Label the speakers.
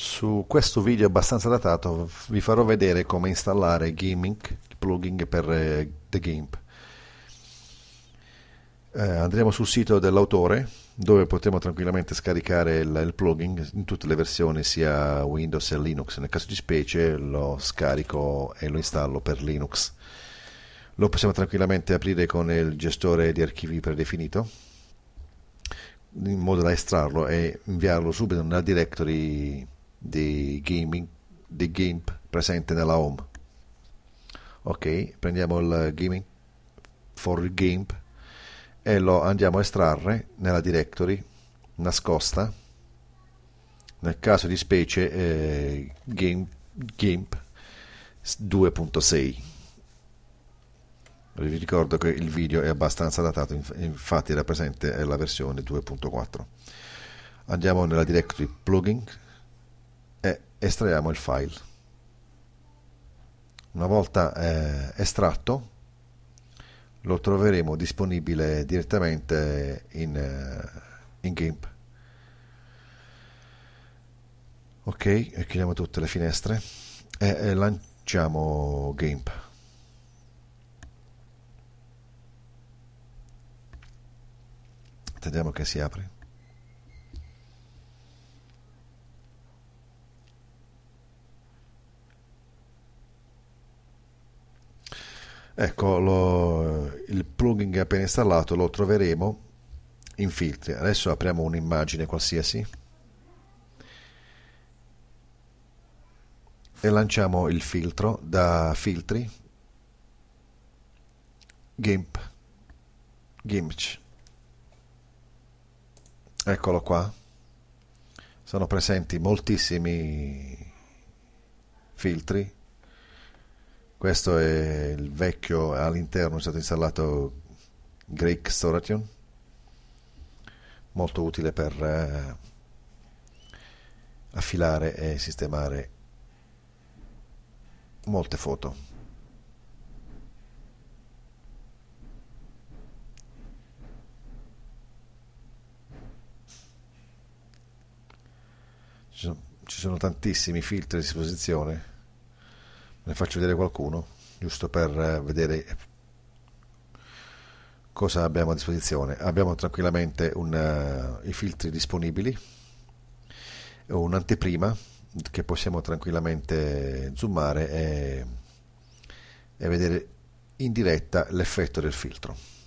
Speaker 1: Su questo video abbastanza datato vi farò vedere come installare Gaming, il plugin per eh, The Gimp. Eh, andremo sul sito dell'autore dove potremo tranquillamente scaricare il, il, plugin in tutte le versioni sia Windows e Linux. Nel caso di specie lo scarico e lo installo per Linux. Lo possiamo tranquillamente aprire con il gestore di archivi predefinito in modo da estrarlo e inviarlo subito nella directory di gaming di GIMP presente nella home ok prendiamo il gaming for GIMP e lo andiamo a estrarre nella directory nascosta nel caso di specie eh, GIMP, GIMP 2.6 vi ricordo che il video è abbastanza datato infatti era presente la versione 2.4 andiamo nella directory plugin estraiamo il file. Una volta eh, estratto lo troveremo disponibile direttamente in, eh, in GIMP. Ok, chiudiamo tutte le finestre e, e lanciamo GIMP. Attendiamo che si apre. ecco lo, il plugin appena installato lo troveremo in filtri adesso apriamo un'immagine qualsiasi e lanciamo il filtro da filtri GIMP GIMP eccolo qua sono presenti moltissimi filtri questo è il vecchio, all'interno è stato installato Greek Storation, molto utile per eh, affilare e sistemare molte foto. Ci sono, ci sono tantissimi filtri a disposizione ne faccio vedere qualcuno giusto per eh, vedere cosa abbiamo a disposizione abbiamo tranquillamente un, uh, i filtri disponibili un'anteprima che possiamo tranquillamente zoomare e, e vedere in diretta l'effetto del filtro